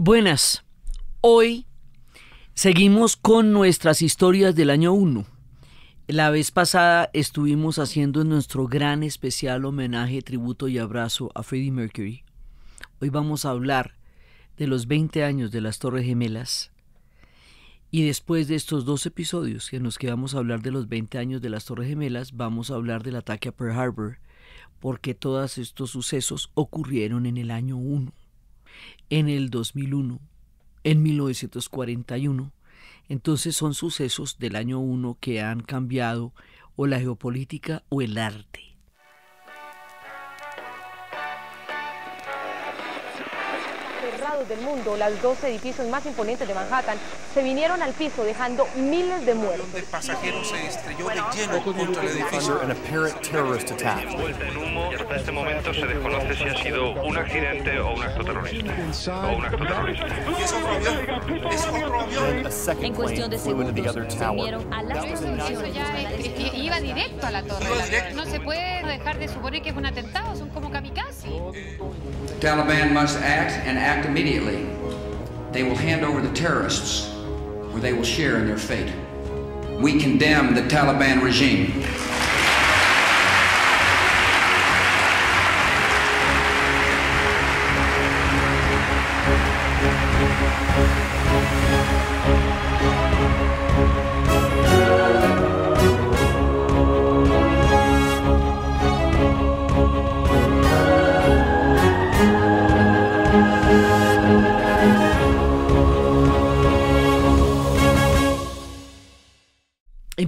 Buenas, hoy seguimos con nuestras historias del año 1. La vez pasada estuvimos haciendo nuestro gran especial homenaje, tributo y abrazo a Freddie Mercury. Hoy vamos a hablar de los 20 años de las Torres Gemelas. Y después de estos dos episodios en los que vamos a hablar de los 20 años de las Torres Gemelas, vamos a hablar del ataque a Pearl Harbor, porque todos estos sucesos ocurrieron en el año 1 en el 2001, en 1941. Entonces son sucesos del año 1 que han cambiado o la geopolítica o el arte. del mundo, los dos edificios más imponentes de Manhattan se vinieron al piso dejando miles de muertos. Un de pasajeros se estrelló de lleno contra el edificio. En este momento se desconoce si ha sido un accidente o un acto terrorista. O un acto terrorista. Es otro En cuestión de segundos, se unieron a las ya eh, eh, Iba directo a la torre. No se puede dejar de suponer que es un atentado, son como kamikaze. Eh, Taliban must act and act immediately, they will hand over the terrorists or they will share in their fate. We condemn the Taliban regime.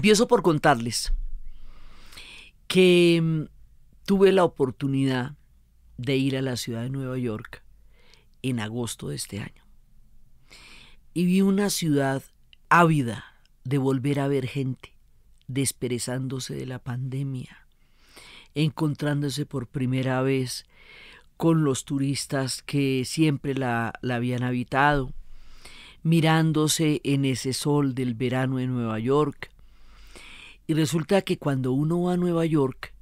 Empiezo por contarles que mm, tuve la oportunidad de ir a la ciudad de Nueva York en agosto de este año. Y vi una ciudad ávida de volver a ver gente, desperezándose de la pandemia, encontrándose por primera vez con los turistas que siempre la, la habían habitado, mirándose en ese sol del verano en Nueva York, y resulta que cuando uno va a Nueva York,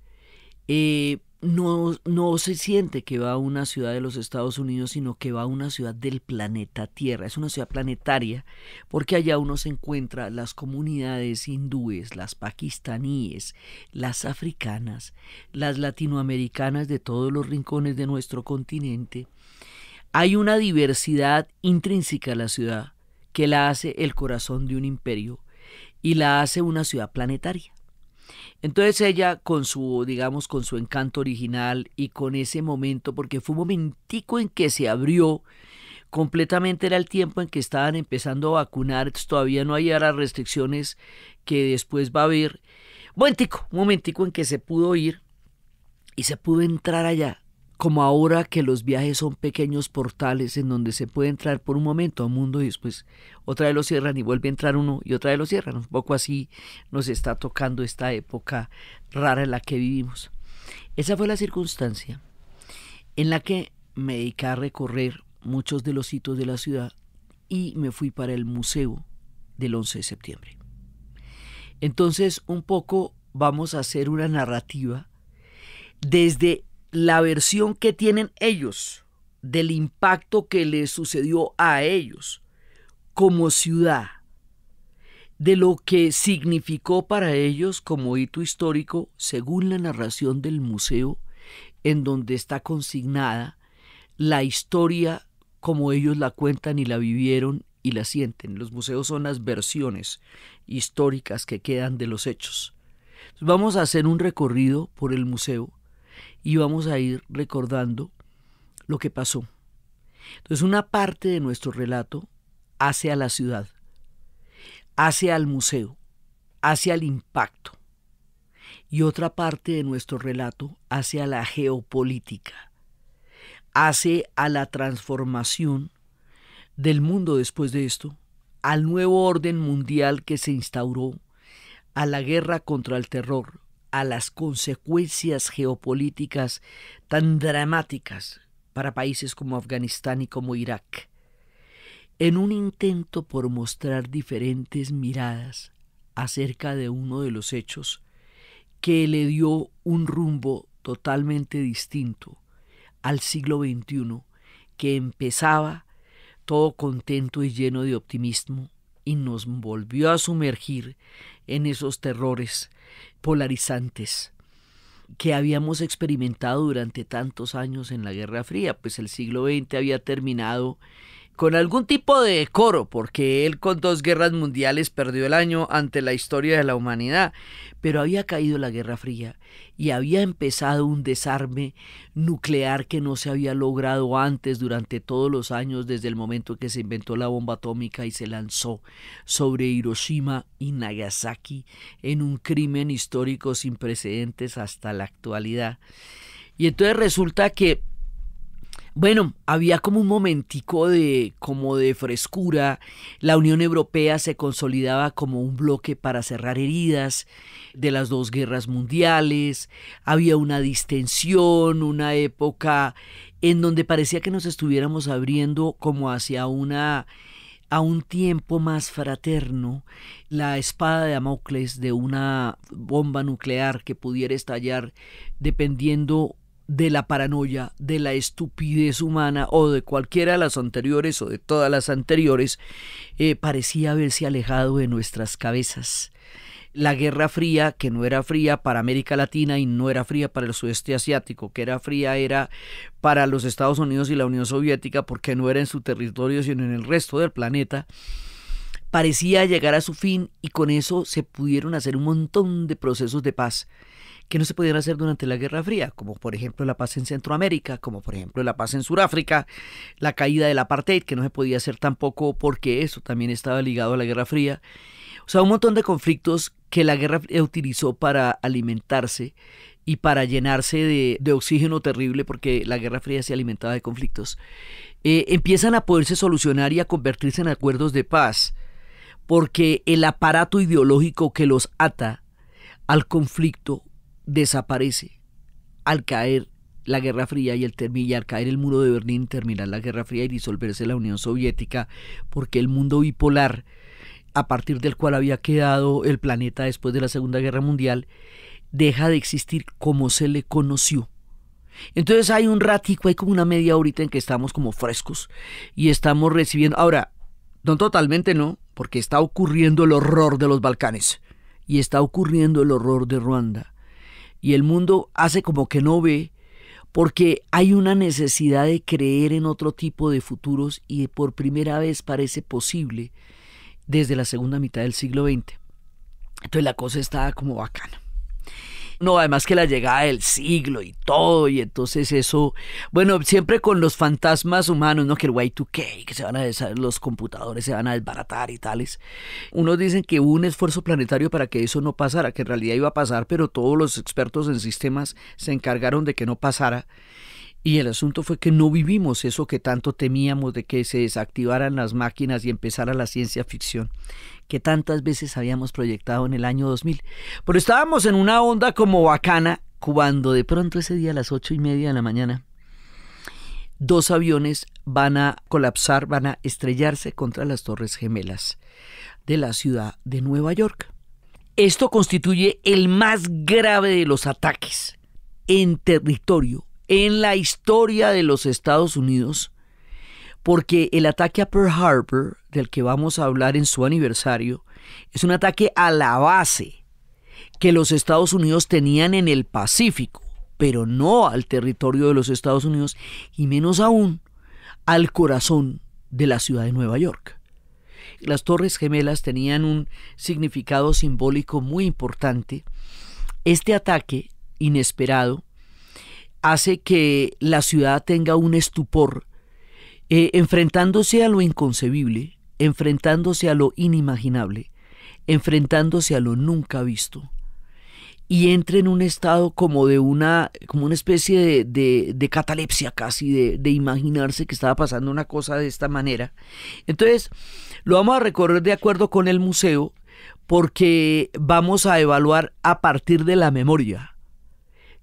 eh, no, no, se siente que va a una ciudad de los Estados Unidos, sino que va a una ciudad del planeta Tierra. Es una ciudad planetaria porque allá uno se encuentra las comunidades hindúes, las pakistaníes, las africanas, las latinoamericanas de todos los rincones de nuestro continente. Hay una diversidad intrínseca a la ciudad que la hace el corazón de un imperio y la hace una ciudad planetaria. Entonces ella con su, digamos, con su encanto original y con ese momento, porque fue un momentico en que se abrió, completamente era el tiempo en que estaban empezando a vacunar, todavía no había las restricciones que después va a haber. Momentico, momentico en que se pudo ir y se pudo entrar allá como ahora que los viajes son pequeños portales en donde se puede entrar por un momento a un mundo y después otra vez lo cierran y vuelve a entrar uno y otra vez lo cierran. Un poco así nos está tocando esta época rara en la que vivimos. Esa fue la circunstancia en la que me dediqué a recorrer muchos de los hitos de la ciudad y me fui para el museo del 11 de septiembre. Entonces, un poco vamos a hacer una narrativa desde la versión que tienen ellos del impacto que les sucedió a ellos como ciudad, de lo que significó para ellos como hito histórico, según la narración del museo, en donde está consignada la historia como ellos la cuentan y la vivieron y la sienten. Los museos son las versiones históricas que quedan de los hechos. Vamos a hacer un recorrido por el museo y vamos a ir recordando lo que pasó. Entonces una parte de nuestro relato hace a la ciudad, hace al museo, hace al impacto y otra parte de nuestro relato hace a la geopolítica, hace a la transformación del mundo después de esto, al nuevo orden mundial que se instauró, a la guerra contra el terror, a las consecuencias geopolíticas tan dramáticas para países como Afganistán y como Irak, en un intento por mostrar diferentes miradas acerca de uno de los hechos que le dio un rumbo totalmente distinto al siglo XXI que empezaba todo contento y lleno de optimismo y nos volvió a sumergir en esos terrores polarizantes que habíamos experimentado durante tantos años en la Guerra Fría, pues el siglo XX había terminado con algún tipo de decoro, porque él con dos guerras mundiales perdió el año ante la historia de la humanidad, pero había caído la Guerra Fría y había empezado un desarme nuclear que no se había logrado antes durante todos los años desde el momento que se inventó la bomba atómica y se lanzó sobre Hiroshima y Nagasaki en un crimen histórico sin precedentes hasta la actualidad. Y entonces resulta que bueno, había como un momentico de como de frescura. La Unión Europea se consolidaba como un bloque para cerrar heridas de las dos guerras mundiales. Había una distensión, una época en donde parecía que nos estuviéramos abriendo como hacia una a un tiempo más fraterno, la espada de Damocles de una bomba nuclear que pudiera estallar dependiendo de la paranoia, de la estupidez humana o de cualquiera de las anteriores o de todas las anteriores, eh, parecía haberse alejado de nuestras cabezas. La Guerra Fría, que no era fría para América Latina y no era fría para el sudeste asiático, que era fría era para los Estados Unidos y la Unión Soviética porque no era en su territorio sino en el resto del planeta, parecía llegar a su fin y con eso se pudieron hacer un montón de procesos de paz que no se pudieran hacer durante la Guerra Fría, como por ejemplo la paz en Centroamérica, como por ejemplo la paz en Sudáfrica, la caída del apartheid, que no se podía hacer tampoco porque eso también estaba ligado a la Guerra Fría. O sea, un montón de conflictos que la guerra utilizó para alimentarse y para llenarse de, oxígeno terrible, porque la Guerra Fría se alimentaba de conflictos, eh, empiezan a poderse solucionar y a convertirse en acuerdos de paz, porque el aparato ideológico que los ata al conflicto desaparece al caer la Guerra Fría y, el al caer el muro de Berlín, terminar la Guerra Fría y disolverse la Unión Soviética, porque el mundo bipolar, a partir del cual había quedado el planeta después de la Segunda Guerra Mundial, deja de existir como se le conoció. Entonces hay un ratico, hay como una media horita en que estamos como frescos y estamos recibiendo... Ahora, no totalmente no, porque está ocurriendo el horror de los Balcanes y está ocurriendo el horror de Ruanda y el mundo hace como que no ve porque hay una necesidad de creer en otro tipo de futuros y por primera vez parece posible desde la segunda mitad del siglo XX. Entonces la cosa está como bacana. No, además que la llegada del siglo y todo, y entonces eso, bueno, siempre con los fantasmas humanos, ¿no? Que el Y2K, que se van a los computadores se van a desbaratar y tales. Unos dicen que hubo un esfuerzo planetario para que eso no pasara, que en realidad iba a pasar, pero todos los expertos en sistemas se encargaron de que no pasara. Y el asunto fue que no vivimos eso que tanto temíamos de que se desactivaran las máquinas y empezara la ciencia ficción que tantas veces habíamos proyectado en el año 2000. Pero estábamos en una onda como bacana cuando de pronto ese día a las ocho y media de la mañana dos aviones van a colapsar, van a estrellarse contra las Torres Gemelas de la ciudad de Nueva York. Esto constituye el más grave de los ataques en territorio en la historia de los Estados Unidos porque el ataque a Pearl Harbor, del que vamos a hablar en su aniversario, es un ataque a la base que los Estados Unidos tenían en el Pacífico, pero no al territorio de los Estados Unidos y menos aún al corazón de la ciudad de Nueva York. Las Torres Gemelas tenían un significado simbólico muy importante. Este ataque inesperado hace que la ciudad tenga un estupor eh, enfrentándose a lo inconcebible, enfrentándose a lo inimaginable, enfrentándose a lo nunca visto, y entra en un estado como de una, como una especie de, catalepsia casi, de, de, imaginarse que estaba pasando una cosa de esta manera. Entonces, lo vamos a recorrer de acuerdo con el museo porque vamos a evaluar a partir de la memoria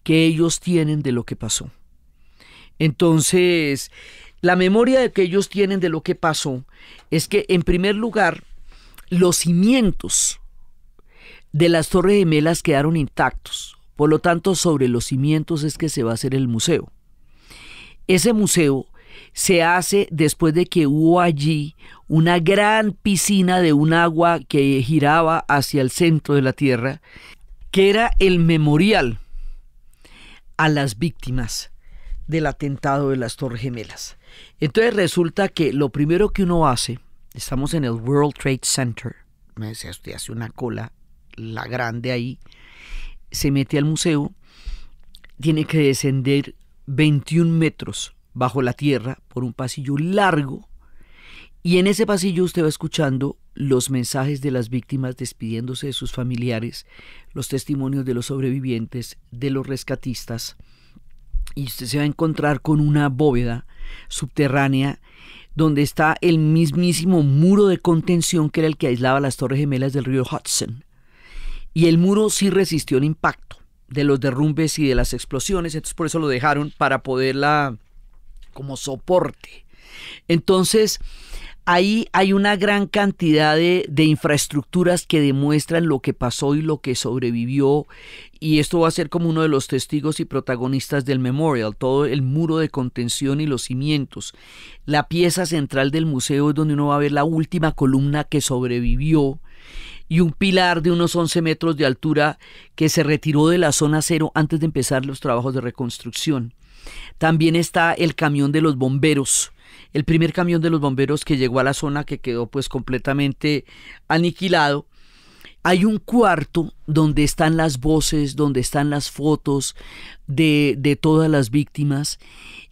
que ellos tienen de lo que pasó. Entonces, la memoria que ellos tienen de lo que pasó es que, en primer lugar, los cimientos de las Torres Gemelas quedaron intactos. Por lo tanto, sobre los cimientos es que se va a hacer el museo. Ese museo se hace después de que hubo allí una gran piscina de un agua que giraba hacia el centro de la Tierra, que era el memorial a las víctimas del atentado de las Torres Gemelas. Entonces resulta que lo primero que uno hace, estamos en el World Trade Center, me decía usted, hace una cola, la grande ahí, se mete al museo, tiene que descender 21 metros bajo la tierra por un pasillo largo y en ese pasillo usted va escuchando los mensajes de las víctimas despidiéndose de sus familiares, los testimonios de los sobrevivientes, de los rescatistas, y usted se va a encontrar con una bóveda subterránea donde está el mismísimo muro de contención que era el que aislaba las torres gemelas del río Hudson. Y el muro sí resistió el impacto de los derrumbes y de las explosiones, entonces por eso lo dejaron para poderla como soporte. Entonces, ahí hay una gran cantidad de, infraestructuras que demuestran lo que pasó y lo que sobrevivió. Y esto va a ser como uno de los testigos y protagonistas del memorial, todo el muro de contención y los cimientos. La pieza central del museo es donde uno va a ver la última columna que sobrevivió y un pilar de unos 11 metros de altura que se retiró de la zona cero antes de empezar los trabajos de reconstrucción. También está el camión de los bomberos, el primer camión de los bomberos que llegó a la zona que quedó pues completamente aniquilado. Hay un cuarto donde están las voces, donde están las fotos de, todas las víctimas.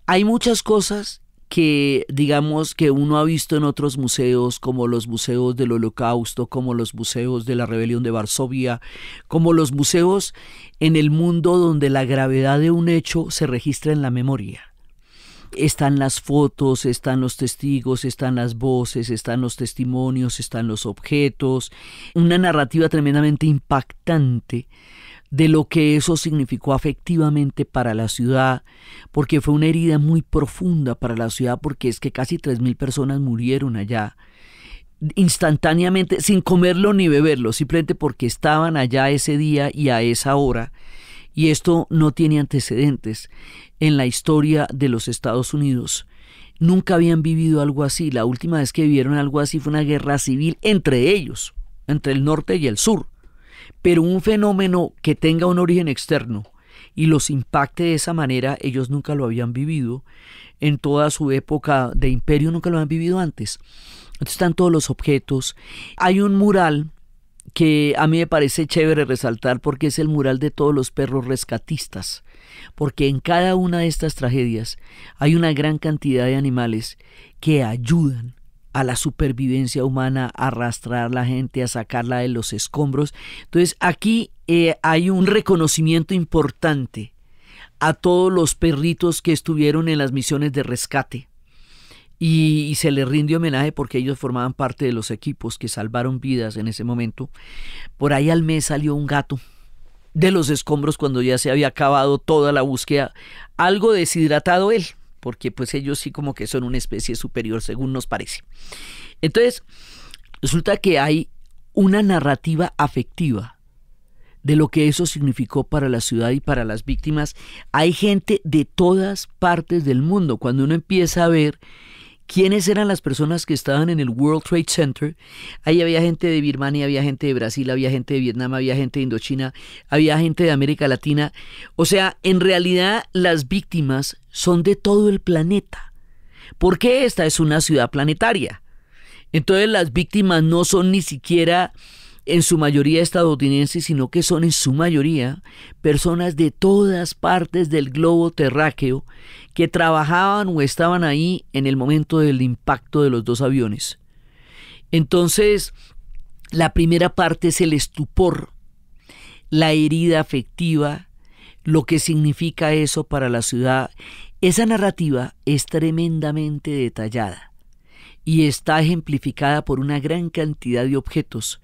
Hay muchas cosas que digamos que uno ha visto en otros museos, como los museos del Holocausto, como los museos de la rebelión de Varsovia, como los museos en el mundo donde la gravedad de un hecho se registra en la memoria están las fotos, están los testigos, están las voces, están los testimonios, están los objetos, una narrativa tremendamente impactante de lo que eso significó afectivamente para la ciudad, porque fue una herida muy profunda para la ciudad, porque es que casi 3.000 personas murieron allá instantáneamente, sin comerlo ni beberlo, simplemente porque estaban allá ese día y a esa hora y esto no tiene antecedentes en la historia de los Estados Unidos. Nunca habían vivido algo así. La última vez que vivieron algo así fue una guerra civil entre ellos, entre el norte y el sur. Pero un fenómeno que tenga un origen externo y los impacte de esa manera, ellos nunca lo habían vivido. En toda su época de imperio nunca lo habían vivido antes. están todos los objetos. Hay un mural que a mí me parece chévere resaltar porque es el mural de todos los perros rescatistas, porque en cada una de estas tragedias hay una gran cantidad de animales que ayudan a la supervivencia humana, a arrastrar a la gente, a sacarla de los escombros. Entonces aquí eh, hay un reconocimiento importante a todos los perritos que estuvieron en las misiones de rescate y, se les rinde homenaje porque ellos formaban parte de los equipos que salvaron vidas en ese momento. Por ahí al mes salió un gato de los escombros cuando ya se había acabado toda la búsqueda, algo deshidratado él, porque pues ellos sí como que son una especie superior según nos parece. Entonces, resulta que hay una narrativa afectiva de lo que eso significó para la ciudad y para las víctimas. Hay gente de todas partes del mundo. Cuando uno empieza a ver quiénes eran las personas que estaban en el World Trade Center. Ahí había gente de Birmania, había gente de Brasil, había gente de Vietnam, había gente de Indochina, había gente de América Latina. O sea, en realidad las víctimas son de todo el planeta, porque esta es una ciudad planetaria. Entonces las víctimas no son ni siquiera en su mayoría estadounidenses, sino que son en su mayoría personas de todas partes del globo terráqueo que trabajaban o estaban ahí en el momento del impacto de los dos aviones. Entonces, la primera parte es el estupor, la herida afectiva, lo que significa eso para la ciudad. Esa narrativa es tremendamente detallada y está ejemplificada por una gran cantidad de objetos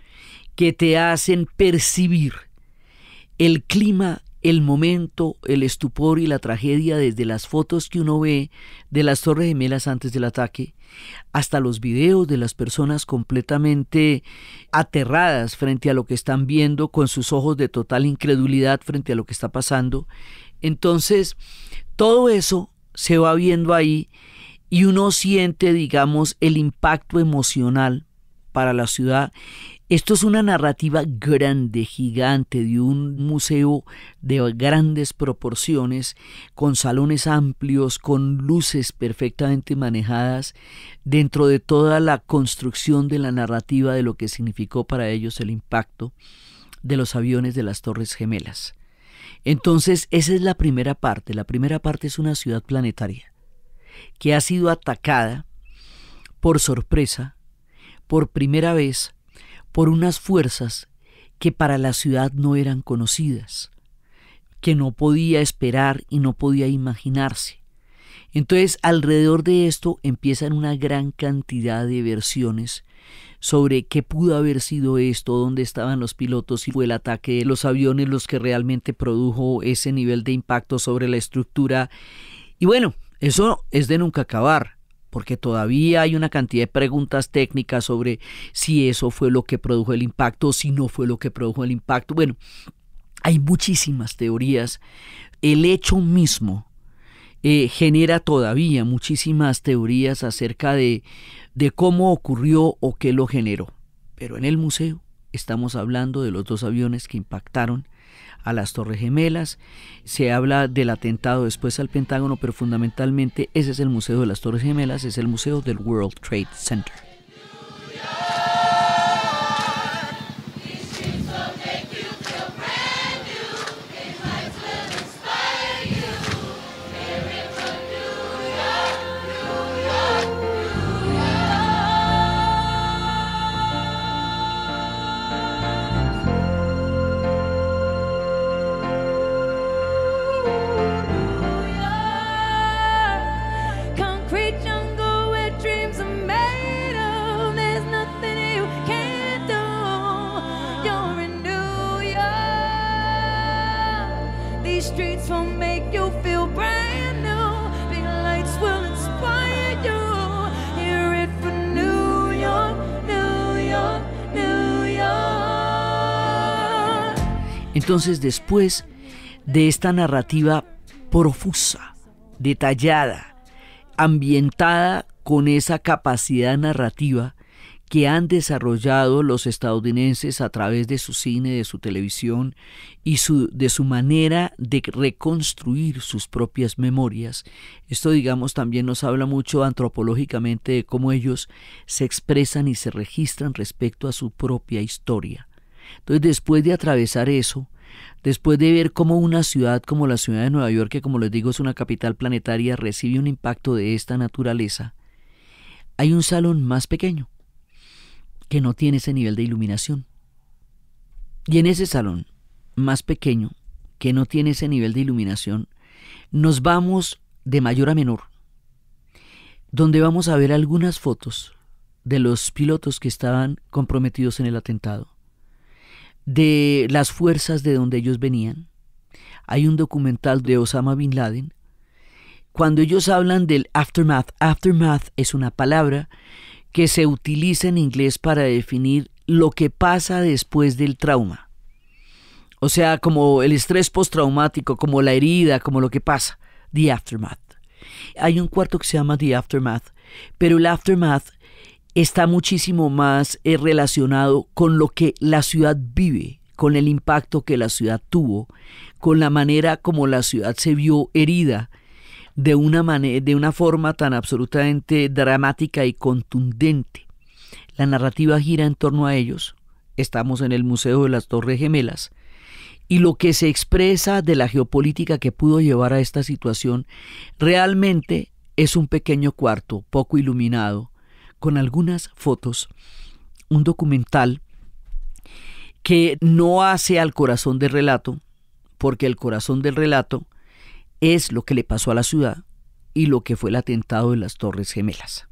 que te hacen percibir el clima, el momento, el estupor y la tragedia desde las fotos que uno ve de las Torres Gemelas antes del ataque hasta los videos de las personas completamente aterradas frente a lo que están viendo con sus ojos de total incredulidad frente a lo que está pasando. Entonces, todo eso se va viendo ahí y uno siente, digamos, el impacto emocional para la ciudad esto es una narrativa grande, gigante, de un museo de grandes proporciones, con salones amplios, con luces perfectamente manejadas, dentro de toda la construcción de la narrativa de lo que significó para ellos el impacto de los aviones de las Torres Gemelas. Entonces, esa es la primera parte. La primera parte es una ciudad planetaria que ha sido atacada por sorpresa, por primera vez, por unas fuerzas que para la ciudad no eran conocidas, que no podía esperar y no podía imaginarse. Entonces, alrededor de esto empiezan una gran cantidad de versiones sobre qué pudo haber sido esto, dónde estaban los pilotos, y fue el ataque de los aviones los que realmente produjo ese nivel de impacto sobre la estructura. Y bueno, eso es de nunca acabar porque todavía hay una cantidad de preguntas técnicas sobre si eso fue lo que produjo el impacto, si no fue lo que produjo el impacto. Bueno, hay muchísimas teorías. El hecho mismo eh, genera todavía muchísimas teorías acerca de, de cómo ocurrió o qué lo generó. Pero en el museo estamos hablando de los dos aviones que impactaron a las Torres Gemelas, se habla del atentado después al Pentágono, pero fundamentalmente ese es el Museo de las Torres Gemelas, es el Museo del World Trade Center. Entonces después de esta narrativa profusa, detallada, ambientada con esa capacidad narrativa que han desarrollado los estadounidenses a través de su cine, de su televisión y de su manera de reconstruir sus propias memorias. Esto, digamos, también nos habla mucho antropológicamente de cómo ellos se expresan y se registran respecto a su propia historia. Entonces, después de atravesar eso, después de ver cómo una ciudad como la ciudad de Nueva York, que como les digo es una capital planetaria, recibe un impacto de esta naturaleza, hay un salón más pequeño que no tiene ese nivel de iluminación. Y en ese salón más pequeño, que no tiene ese nivel de iluminación, nos vamos de mayor a menor, donde vamos a ver algunas fotos de los pilotos que estaban comprometidos en el atentado de las fuerzas de donde ellos venían. Hay un documental de Osama Bin Laden. Cuando ellos hablan del aftermath, aftermath es una palabra que se utiliza en inglés para definir lo que pasa después del trauma. O sea, como el estrés postraumático, como la herida, como lo que pasa. The aftermath. Hay un cuarto que se llama The aftermath, pero el aftermath está muchísimo más eh, relacionado con lo que la ciudad vive, con el impacto que la ciudad tuvo, con la manera como la ciudad se vio herida de una, de una forma tan absolutamente dramática y contundente. La narrativa gira en torno a ellos. Estamos en el Museo de las Torres Gemelas. Y lo que se expresa de la geopolítica que pudo llevar a esta situación realmente es un pequeño cuarto, poco iluminado, con algunas fotos, un documental que no hace al corazón del relato, porque el corazón del relato es lo que le pasó a la ciudad y lo que fue el atentado de las Torres Gemelas.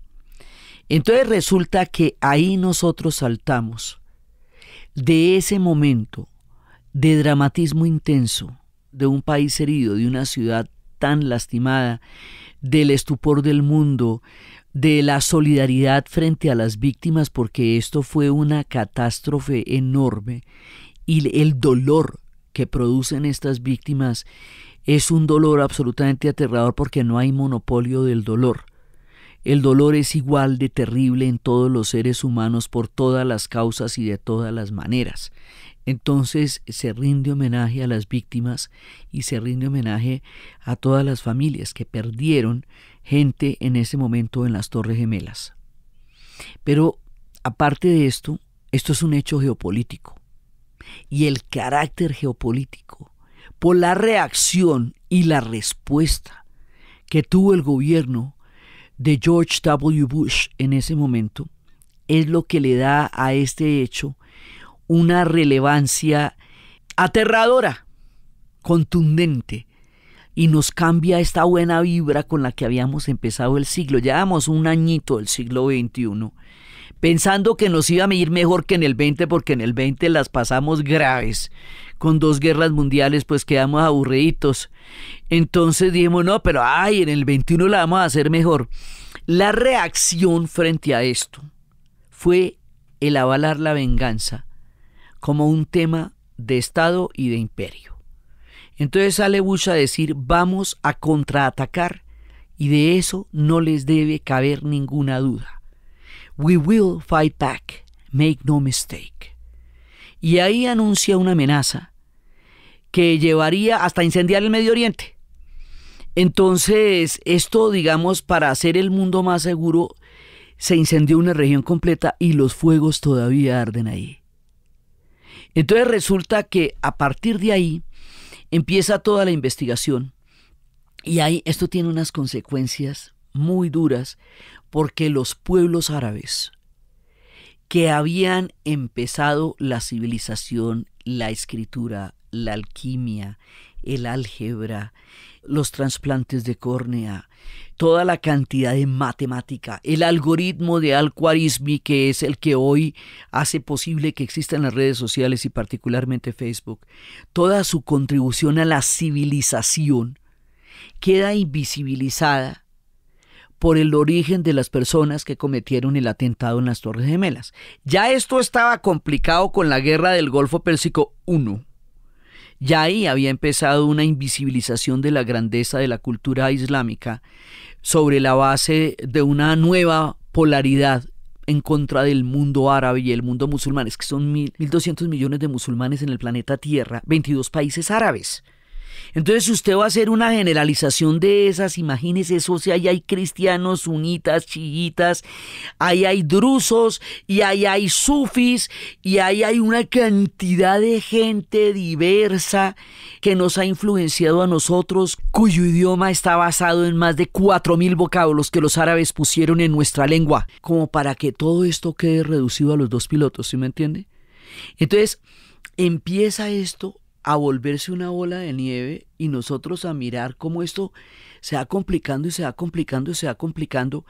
Entonces resulta que ahí nosotros saltamos de ese momento de dramatismo intenso, de un país herido, de una ciudad tan lastimada, del estupor del mundo, de la solidaridad frente a las víctimas, porque esto fue una catástrofe enorme y el dolor que producen estas víctimas es un dolor absolutamente aterrador porque no hay monopolio del dolor. El dolor es igual de terrible en todos los seres humanos por todas las causas y de todas las maneras. Entonces se rinde homenaje a las víctimas y se rinde homenaje a todas las familias que perdieron gente en ese momento en las Torres Gemelas. Pero aparte de esto, esto es un hecho geopolítico. Y el carácter geopolítico, por la reacción y la respuesta que tuvo el gobierno de George W. Bush en ese momento, es lo que le da a este hecho una relevancia aterradora, contundente, y nos cambia esta buena vibra con la que habíamos empezado el siglo. Llevamos un añito del siglo XXI pensando que nos iba a ir mejor que en el 20 porque en el 20 las pasamos graves. Con dos guerras mundiales pues quedamos aburriditos. Entonces dijimos, no, pero ay, en el 21 la vamos a hacer mejor. La reacción frente a esto fue el avalar la venganza como un tema de Estado y de imperio. Entonces sale Bush a decir, vamos a contraatacar, y de eso no les debe caber ninguna duda. We will fight back, make no mistake. Y ahí anuncia una amenaza que llevaría hasta incendiar el Medio Oriente. Entonces, esto, digamos, para hacer el mundo más seguro, se incendió una región completa y los fuegos todavía arden ahí. Entonces resulta que a partir de ahí, Empieza toda la investigación y ahí esto tiene unas consecuencias muy duras porque los pueblos árabes que habían empezado la civilización, la escritura, la alquimia, el álgebra, los trasplantes de córnea, toda la cantidad de matemática, el algoritmo de al que es el que hoy hace posible que existan las redes sociales y particularmente Facebook, toda su contribución a la civilización queda invisibilizada por el origen de las personas que cometieron el atentado en las Torres Gemelas. Ya esto estaba complicado con la guerra del Golfo Pérsico 1 ya ahí había empezado una invisibilización de la grandeza de la cultura islámica sobre la base de una nueva polaridad en contra del mundo árabe y el mundo musulmán. Es que son 1.200 millones de musulmanes en el planeta Tierra, 22 países árabes. Entonces, si usted va a hacer una generalización de esas, imagínese eso, si ahí hay cristianos, unitas, chiitas, ahí hay drusos, y ahí hay sufis, y ahí hay una cantidad de gente diversa que nos ha influenciado a nosotros, cuyo idioma está basado en más de 4.000 vocablos que los árabes pusieron en nuestra lengua, como para que todo esto quede reducido a los dos pilotos, ¿sí me entiende? Entonces, empieza esto a volverse una bola de nieve y nosotros a mirar cómo esto se va complicando y se va complicando y se va complicando.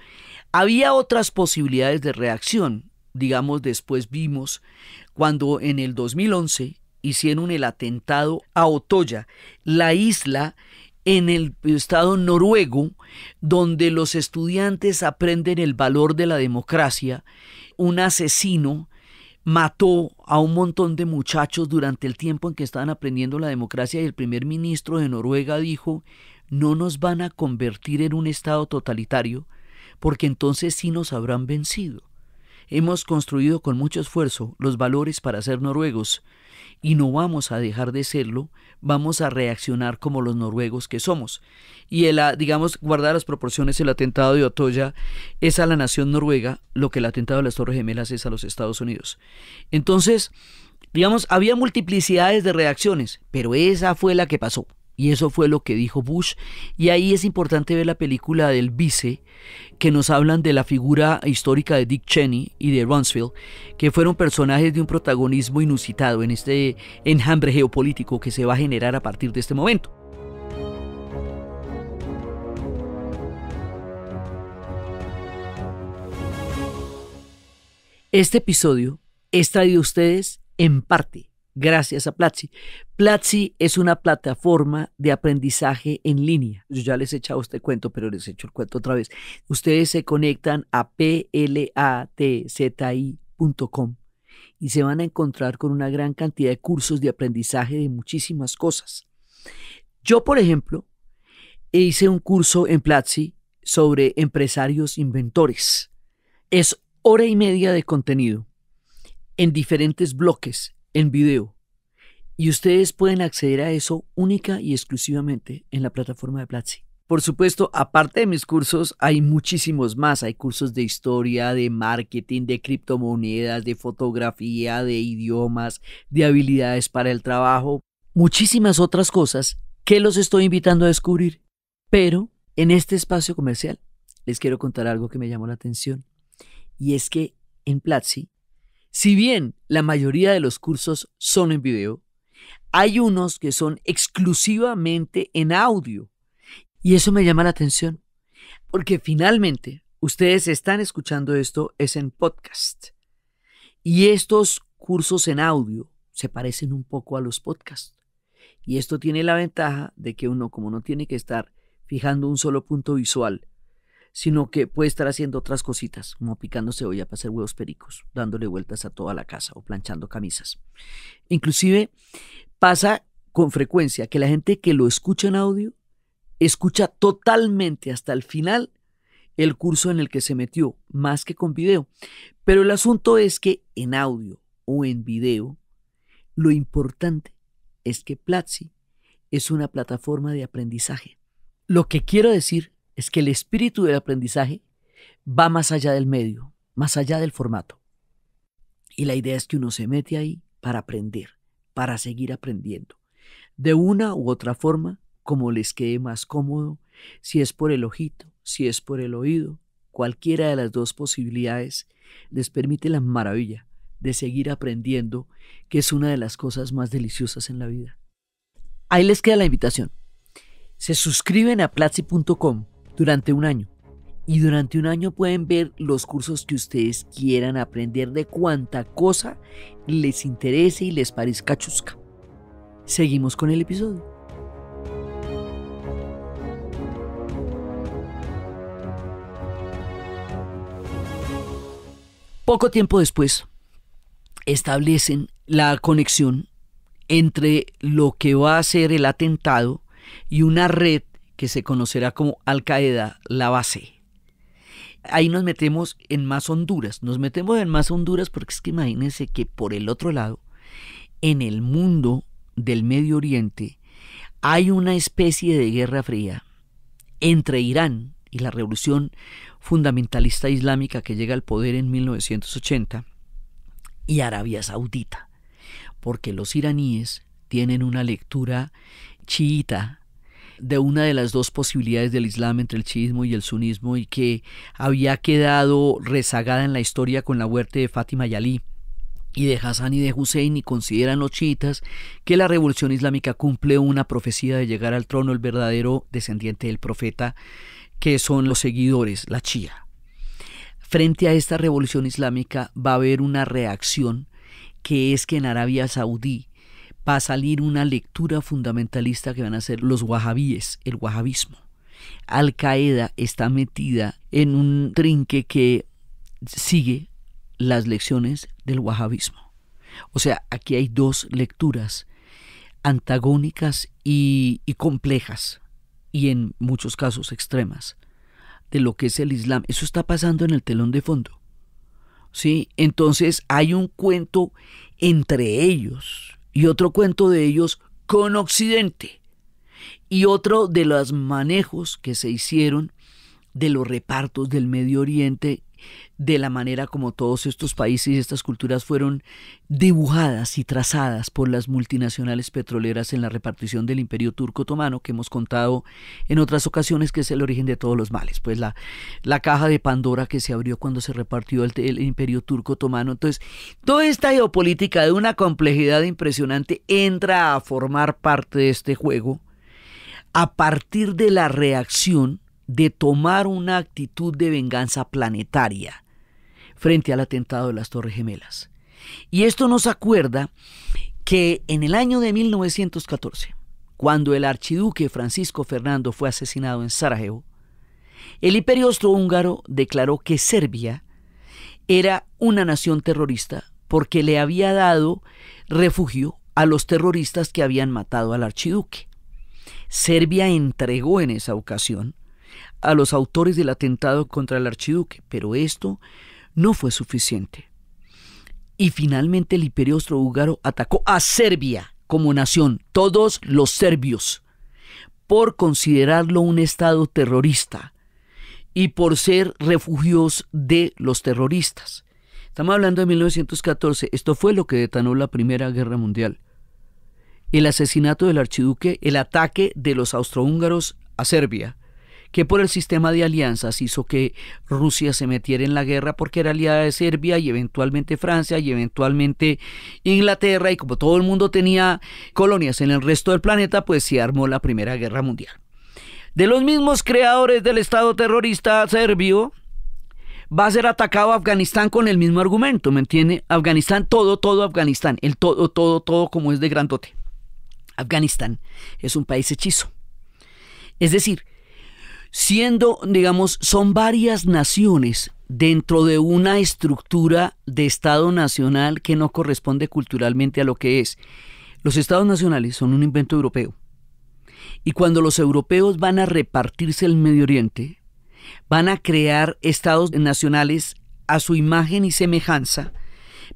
Había otras posibilidades de reacción. Digamos, después vimos cuando en el 2011 hicieron el atentado a Otoya, la isla en el estado noruego, donde los estudiantes aprenden el valor de la democracia, un asesino mató a un montón de muchachos durante el tiempo en que estaban aprendiendo la democracia y el primer ministro de Noruega dijo, no nos van a convertir en un Estado totalitario, porque entonces sí nos habrán vencido. Hemos construido con mucho esfuerzo los valores para ser noruegos, y no vamos a dejar de serlo, vamos a reaccionar como los noruegos que somos. Y el, ah, digamos, guardar las proporciones, el atentado de Otoya es a la nación noruega lo que el atentado de las Torres Gemelas es a los Estados Unidos. Entonces, digamos, había multiplicidades de reacciones, pero esa fue la que pasó. Y eso fue lo que dijo Bush. Y ahí es importante ver la película del vice, que nos hablan de la figura histórica de Dick Cheney y de Rumsfeld, que fueron personajes de un protagonismo inusitado en este enjambre geopolítico que se va a generar a partir de este momento. Este episodio es traído a ustedes en parte gracias a Platzi. Platzi es una plataforma de aprendizaje en línea. Yo ya les he echado este cuento, pero les he hecho el cuento otra vez. Ustedes se conectan a platzi.com y se van a encontrar con una gran cantidad de cursos de aprendizaje de muchísimas cosas. Yo, por ejemplo, hice un curso en Platzi sobre empresarios inventores. Es hora y media de contenido en diferentes bloques en video. Y ustedes pueden acceder a eso única y exclusivamente en la plataforma de Platzi. Por supuesto, aparte de mis cursos, hay muchísimos más. Hay cursos de historia, de marketing, de criptomonedas, de fotografía, de idiomas, de habilidades para el trabajo, muchísimas otras cosas que los estoy invitando a descubrir. Pero en este espacio comercial les quiero contar algo que me llamó la atención. Y es que en Platzi si bien la mayoría de los cursos son en video, hay unos que son exclusivamente en audio. Y eso me llama la atención, porque finalmente ustedes están escuchando esto es en podcast. Y estos cursos en audio se parecen un poco a los podcasts. Y esto tiene la ventaja de que uno, como no tiene que estar fijando un solo punto visual sino que puede estar haciendo otras cositas, como picando cebolla para hacer huevos pericos, dándole vueltas a toda la casa o planchando camisas. Inclusive pasa con frecuencia que la gente que lo escucha en audio escucha totalmente hasta el final el curso en el que se metió, más que con video. Pero el asunto es que en audio o en video, lo importante es que Platzi es una plataforma de aprendizaje. Lo que quiero decir es que el espíritu del aprendizaje va más allá del medio, más allá del formato. Y la idea es que uno se mete ahí para aprender, para seguir aprendiendo. De una u otra forma, como les quede más cómodo, si es por el ojito, si es por el oído, cualquiera de las dos posibilidades les permite la maravilla de seguir aprendiendo, que es una de las cosas más deliciosas en la vida. Ahí les queda la invitación. Se suscriben a platzi.com durante un año. Y durante un año pueden ver los cursos que ustedes quieran aprender de cuanta cosa les interese y les parezca chusca. Seguimos con el episodio. Poco tiempo después, establecen la conexión entre lo que va a ser el atentado y una red que se conocerá como Al Qaeda, la base. Ahí nos metemos en más Honduras, nos metemos en más Honduras porque es que imagínense que por el otro lado, en el mundo del Medio Oriente, hay una especie de guerra fría entre Irán y la revolución fundamentalista islámica que llega al poder en 1980 y Arabia Saudita, porque los iraníes tienen una lectura chiita de una de las dos posibilidades del Islam entre el chiismo y el sunismo y que había quedado rezagada en la historia con la muerte de Fátima Yalí y de Hassan y de Hussein y consideran los chiitas que la revolución islámica cumple una profecía de llegar al trono el verdadero descendiente del profeta que son los seguidores, la chía. Frente a esta revolución islámica va a haber una reacción que es que en Arabia Saudí va a salir una lectura fundamentalista que van a ser los wahabíes, el wahabismo. Al Qaeda está metida en un trinque que sigue las lecciones del wahabismo. O sea, aquí hay dos lecturas antagónicas y, complejas, y en muchos casos extremas, de lo que es el Islam. Eso está pasando en el telón de fondo. ¿sí? Entonces hay un cuento entre ellos y otro cuento de ellos con Occidente y otro de los manejos que se hicieron de los repartos del Medio Oriente de la manera como todos estos países y estas culturas fueron dibujadas y trazadas por las multinacionales petroleras en la repartición del imperio turco otomano que hemos contado en otras ocasiones que es el origen de todos los males, pues la, la caja de Pandora que se abrió cuando se repartió el, el imperio turco otomano. Entonces, toda esta geopolítica de una complejidad impresionante entra a formar parte de este juego a partir de la reacción de tomar una actitud de venganza planetaria frente al atentado de las Torres Gemelas. Y esto nos acuerda que en el año de 1914, cuando el archiduque Francisco Fernando fue asesinado en Sarajevo, el Imperio Austrohúngaro declaró que Serbia era una nación terrorista porque le había dado refugio a los terroristas que habían matado al archiduque. Serbia entregó en esa ocasión a los autores del atentado contra el archiduque, pero esto no fue suficiente. Y finalmente el imperio austrohúngaro atacó a Serbia como nación, todos los serbios, por considerarlo un estado terrorista y por ser refugios de los terroristas. Estamos hablando de 1914. Esto fue lo que detonó la Primera Guerra Mundial. El asesinato del archiduque, el ataque de los austrohúngaros a Serbia, que por el sistema de alianzas hizo que Rusia se metiera en la guerra porque era aliada de Serbia y eventualmente Francia y eventualmente Inglaterra y como todo el mundo tenía colonias en el resto del planeta, pues se armó la Primera Guerra Mundial. De los mismos creadores del Estado terrorista serbio, va a ser atacado Afganistán con el mismo argumento, ¿me entiende? Afganistán, todo, todo Afganistán, el todo, todo, todo como es de grandote. Afganistán es un país hechizo. Es decir, siendo, digamos, son varias naciones dentro de una estructura de Estado nacional que no corresponde culturalmente a lo que es. Los Estados nacionales son un invento europeo. Y cuando los europeos van a repartirse el Medio Oriente, van a crear estados nacionales a su imagen y semejanza,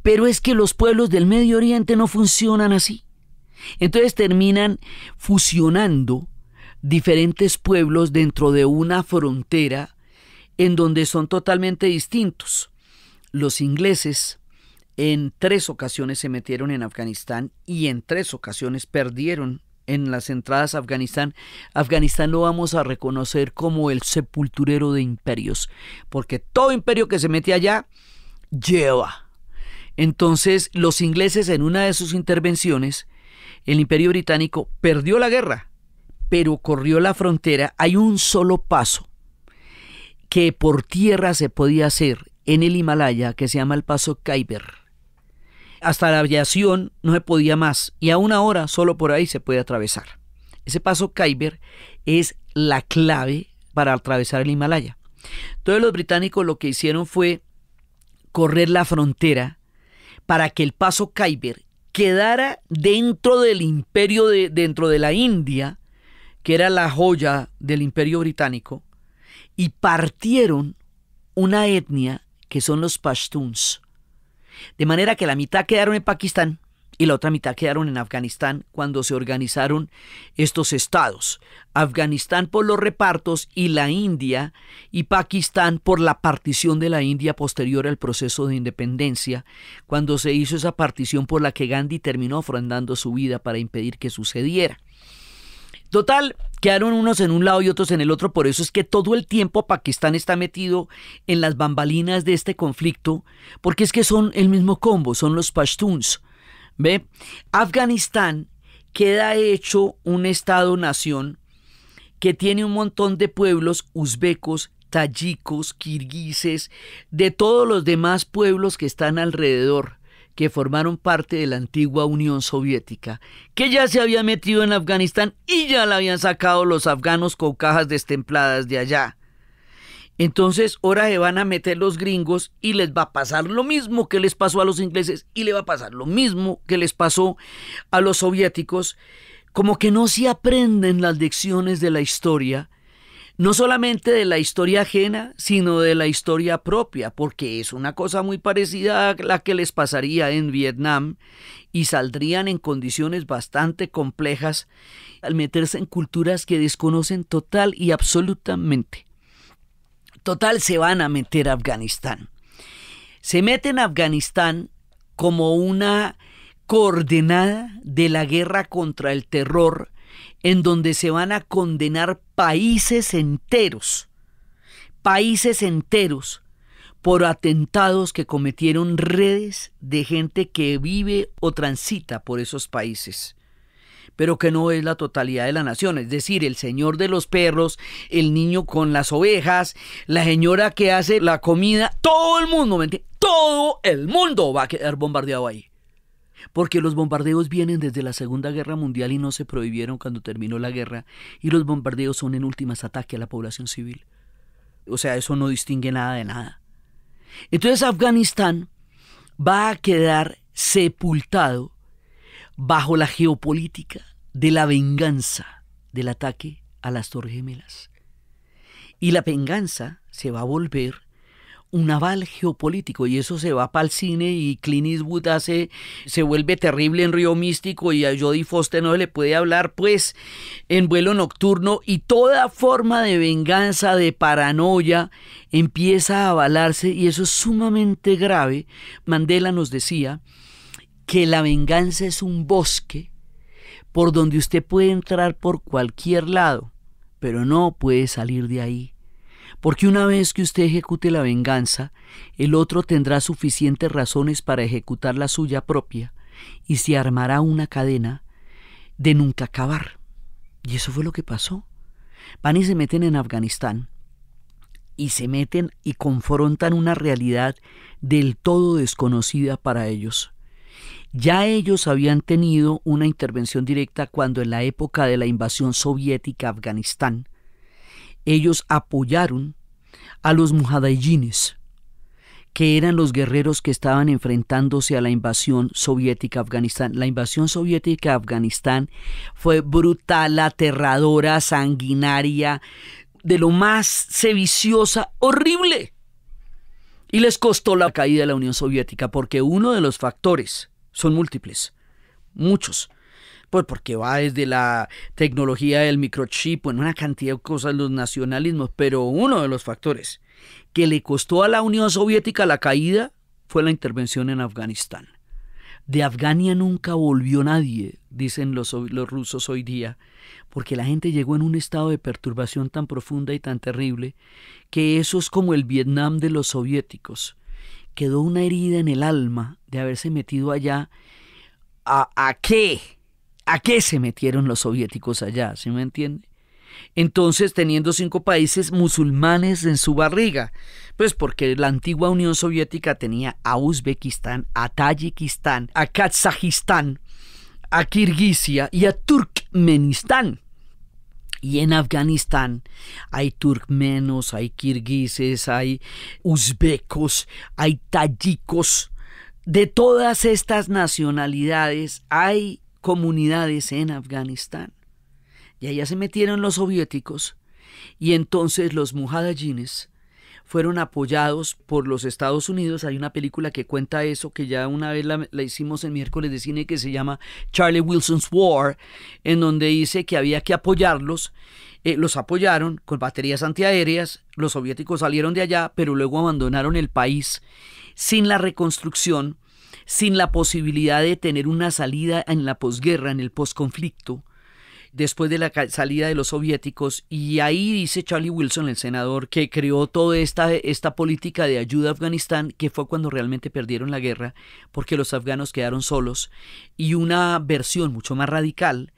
pero es que los pueblos del Medio Oriente no funcionan así. Entonces terminan fusionando diferentes pueblos dentro de una frontera en donde son totalmente distintos. Los ingleses en tres ocasiones se metieron en Afganistán y en tres ocasiones perdieron en las entradas a Afganistán. Afganistán lo vamos a reconocer como el sepulturero de imperios, porque todo imperio que se mete allá lleva. Entonces los ingleses en una de sus intervenciones, el imperio británico perdió la guerra pero corrió la frontera, hay un solo paso que por tierra se podía hacer en el Himalaya, que se llama el paso Khyber. Hasta la aviación no se podía más, y una ahora solo por ahí se puede atravesar. Ese paso Khyber es la clave para atravesar el Himalaya. Entonces los británicos lo que hicieron fue correr la frontera para que el paso Khyber quedara dentro del imperio, dentro de la India, que era la joya del imperio británico, y partieron una etnia que son los pashtuns. De manera que la mitad quedaron en Pakistán y la otra mitad quedaron en Afganistán cuando se organizaron estos estados. Afganistán por los repartos y la India y Pakistán por la partición de la India posterior al proceso de independencia, cuando se hizo esa partición por la que Gandhi terminó ofrendando su vida para impedir que sucediera. Total, quedaron unos en un lado y otros en el otro, por eso es que todo el tiempo Pakistán está metido en las bambalinas de este conflicto, porque es que son el mismo combo, son los Pashtuns. ¿Ve? Afganistán queda hecho un estado-nación que tiene un montón de pueblos uzbecos, tayicos, kirguises, de todos los demás pueblos que están alrededor que formaron parte de la antigua Unión Soviética, que ya se había metido en Afganistán y ya la habían sacado los afganos con cajas destempladas de allá. Entonces, ahora se van a meter los gringos y les va a pasar lo mismo que les pasó a los ingleses y le va a pasar lo mismo que les pasó a los soviéticos, como que no se aprenden las lecciones de la historia no solamente de la historia ajena, sino de la historia propia, porque es una cosa muy parecida a la que les pasaría en Vietnam y saldrían en condiciones bastante complejas al meterse en culturas que desconocen total y absolutamente. Total se van a meter a Afganistán. Se meten a Afganistán como una coordenada de la guerra contra el terror en donde se van a condenar países enteros, países enteros, por atentados que cometieron redes de gente que vive o transita por esos países pero que no es la totalidad de la nación, es decir, el señor de los perros, el niño con las ovejas, la señora que hace la comida, todo el mundo, todo el mundo va a quedar bombardeado ahí porque los bombardeos vienen desde la Segunda Guerra Mundial y no se prohibieron cuando terminó la guerra, y los bombardeos son en últimas ataques a la población civil. O sea, eso no distingue nada de nada. Entonces Afganistán va a quedar sepultado bajo la geopolítica de la venganza del ataque a las Torres Gemelas. Y la venganza se va a volver un aval geopolítico y eso se va para el cine y Clint Eastwood hace, se vuelve terrible en Río Místico y a Jodie Foster no le puede hablar pues en vuelo nocturno y toda forma de venganza, de paranoia empieza a avalarse y eso es sumamente grave. Mandela nos decía que la venganza es un bosque por donde usted puede entrar por cualquier lado, pero no puede salir de ahí porque una vez que usted ejecute la venganza, el otro tendrá suficientes razones para ejecutar la suya propia y se armará una cadena de nunca acabar. Y eso fue lo que pasó. Van y se meten en Afganistán y se meten y confrontan una realidad del todo desconocida para ellos. Ya ellos habían tenido una intervención directa cuando en la época de la invasión soviética a Afganistán ellos apoyaron a los mujadayines, que eran los guerreros que estaban enfrentándose a la invasión soviética a Afganistán. La invasión soviética a Afganistán fue brutal, aterradora, sanguinaria, de lo más seviciosa, horrible. Y les costó la caída de la Unión Soviética, porque uno de los factores, son múltiples, muchos, pues porque va desde la tecnología del microchip, en una cantidad de cosas, los nacionalismos, pero uno de los factores que le costó a la Unión Soviética la caída fue la intervención en Afganistán. De Afgania nunca volvió nadie, dicen los, rusos hoy día, porque la gente llegó en un estado de perturbación tan profunda y tan terrible que eso es como el Vietnam de los soviéticos. Quedó una herida en el alma de haberse metido allá. ¿A, a qué? ¿A qué se metieron los soviéticos allá? se me entiende? Entonces, teniendo cinco países musulmanes en su barriga, pues porque la antigua Unión Soviética tenía a Uzbekistán, a Tayikistán, a Kazajistán, a Kirguisia y a Turkmenistán. Y en Afganistán hay turkmenos, hay kirguises, hay uzbecos, hay tayikos. De todas estas nacionalidades hay comunidades en Afganistán. Y allá se metieron los soviéticos y entonces los mujahidines fueron apoyados por los Estados Unidos. Hay una película que cuenta eso, que ya una vez la, hicimos en miércoles de cine, que se llama Charlie Wilson's War, en donde dice que había que apoyarlos. Eh, los apoyaron con baterías antiaéreas, los soviéticos salieron de allá, pero luego abandonaron el país sin la reconstrucción sin la posibilidad de tener una salida en la posguerra, en el posconflicto, después de la salida de los soviéticos. Y ahí dice Charlie Wilson, el senador, que creó toda esta, esta política de ayuda a Afganistán, que fue cuando realmente perdieron la guerra, porque los afganos quedaron solos, y una versión mucho más radical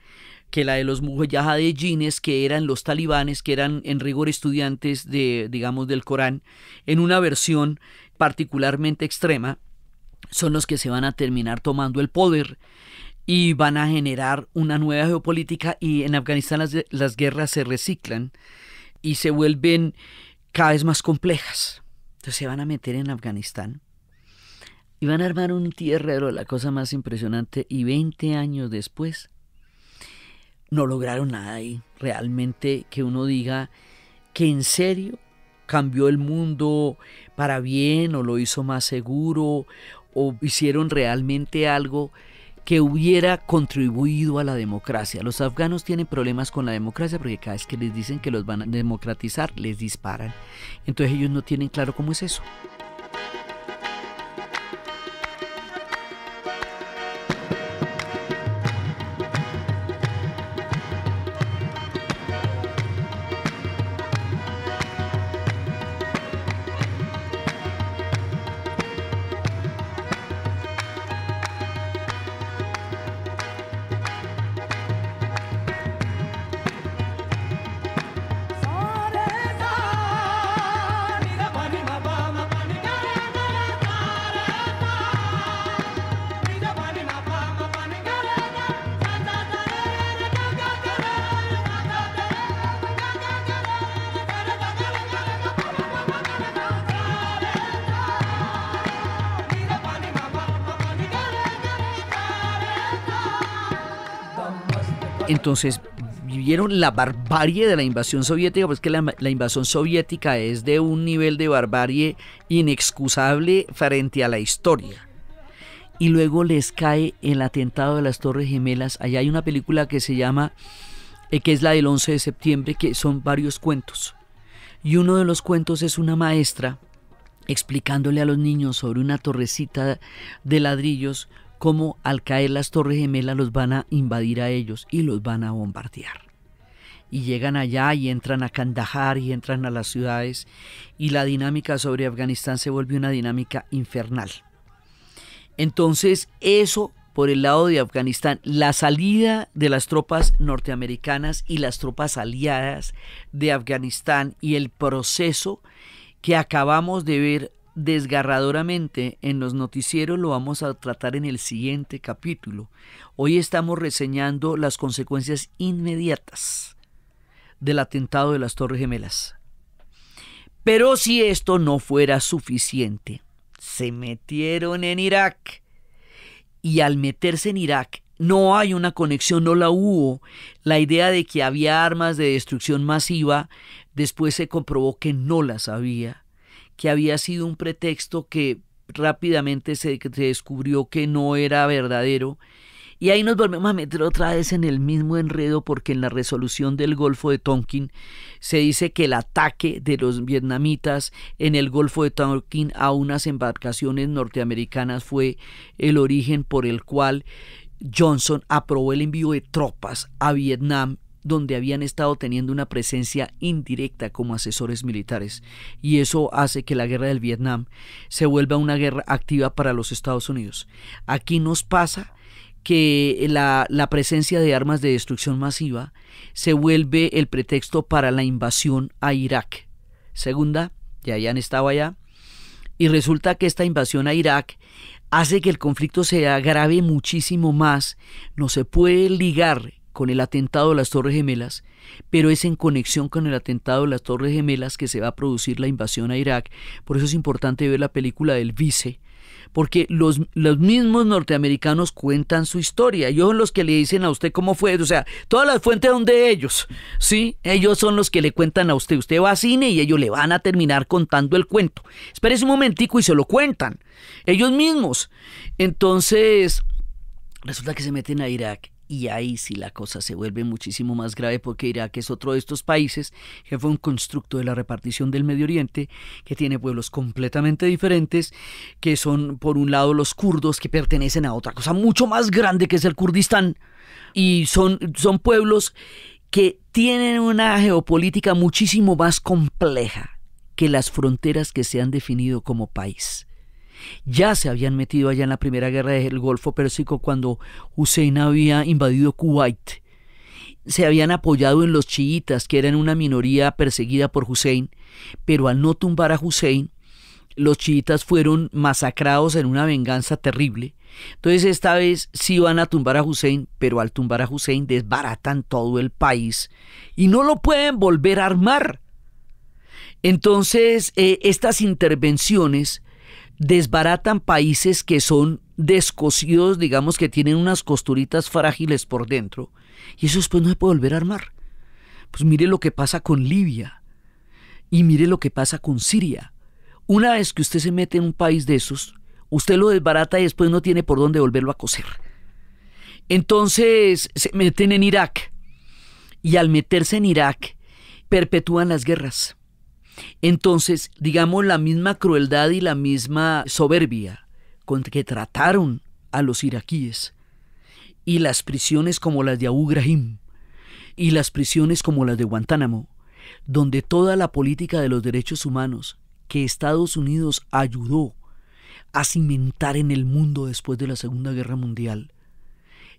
que la de los mujahidines, que eran los talibanes, que eran en rigor estudiantes de, digamos, del Corán, en una versión particularmente extrema, son los que se van a terminar tomando el poder y van a generar una nueva geopolítica y en Afganistán las, guerras se reciclan y se vuelven cada vez más complejas. Entonces se van a meter en Afganistán y van a armar un tierrero, la cosa más impresionante, y 20 años después no lograron nada y Realmente que uno diga que en serio cambió el mundo para bien o lo hizo más seguro o hicieron realmente algo que hubiera contribuido a la democracia. Los afganos tienen problemas con la democracia porque cada vez que les dicen que los van a democratizar, les disparan. Entonces ellos no tienen claro cómo es eso. Entonces, la barbarie de la invasión soviética, pues que la, invasión soviética es de un nivel de barbarie inexcusable frente a la historia. Y luego les cae el atentado de las Torres Gemelas. Allá hay una película que se llama, eh, que es la del 11 de septiembre, que son varios cuentos. Y uno de los cuentos es una maestra explicándole a los niños sobre una torrecita de ladrillos cómo al caer las torres gemelas los van a invadir a ellos y los van a bombardear. Y llegan allá y entran a Kandahar y entran a las ciudades y la dinámica sobre Afganistán se vuelve una dinámica infernal. Entonces eso por el lado de Afganistán, la salida de las tropas norteamericanas y las tropas aliadas de Afganistán y el proceso que acabamos de ver desgarradoramente en los noticieros lo vamos a tratar en el siguiente capítulo. Hoy estamos reseñando las consecuencias inmediatas del atentado de las Torres Gemelas. Pero si esto no fuera suficiente, se metieron en Irak. Y al meterse en Irak, no hay una conexión, no la hubo. La idea de que había armas de destrucción masiva, después se comprobó que no las había que había sido un pretexto que rápidamente se, se descubrió que no era verdadero. Y ahí nos volvemos a meter otra vez en el mismo enredo porque en la resolución del Golfo de Tonkin se dice que el ataque de los vietnamitas en el Golfo de Tonkin a unas embarcaciones norteamericanas fue el origen por el cual Johnson aprobó el envío de tropas a Vietnam donde habían estado teniendo una presencia indirecta como asesores militares, y eso hace que la guerra del Vietnam se vuelva una guerra activa para los Estados Unidos. Aquí nos pasa que la, presencia de armas de destrucción masiva se vuelve el pretexto para la invasión a Irak. Segunda, ya habían estado allá. Y resulta que esta invasión a Irak hace que el conflicto se agrave muchísimo más. No se puede ligar con el atentado de las Torres Gemelas, pero es en conexión con el atentado de las Torres Gemelas que se va a producir la invasión a Irak. Por eso es importante ver la película del vice, porque los, mismos norteamericanos cuentan su historia. Ellos son los que le dicen a usted cómo fue. O sea, todas las fuentes son de ellos. Sí, ellos son los que le cuentan a usted. Usted va a cine y ellos le van a terminar contando el cuento. Espérese un momentico y se lo cuentan. Ellos mismos. Entonces, resulta que se meten a Irak y ahí sí la cosa se vuelve muchísimo más grave porque Irak es otro de estos países que fue un constructo de la repartición del Medio Oriente, que tiene pueblos completamente diferentes, que son por un lado los kurdos que pertenecen a otra cosa mucho más grande que es el Kurdistán y son, son pueblos que tienen una geopolítica muchísimo más compleja que las fronteras que se han definido como país. Ya se habían metido allá en la primera guerra del Golfo Pérsico cuando Hussein había invadido Kuwait. Se habían apoyado en los chiitas, que eran una minoría perseguida por Hussein, pero al no tumbar a Hussein, los chiitas fueron masacrados en una venganza terrible. Entonces esta vez sí van a tumbar a Hussein, pero al tumbar a Hussein desbaratan todo el país y no lo pueden volver a armar. Entonces eh, estas intervenciones desbaratan países que son descosidos, digamos que tienen unas costuritas frágiles por dentro, y eso después pues, no se puede volver a armar. Pues mire lo que pasa con Libia y mire lo que pasa con Siria. Una vez que usted se mete en un país de esos, usted lo desbarata y después no tiene por dónde volverlo a coser. Entonces se meten en Irak y al meterse en Irak perpetúan las guerras entonces, digamos, la misma crueldad y la misma soberbia con que trataron a los iraquíes y las prisiones como las de Abu Ghraib y las prisiones como las de Guantánamo, donde toda la política de los derechos humanos que Estados Unidos ayudó a cimentar en el mundo después de la Segunda Guerra Mundial,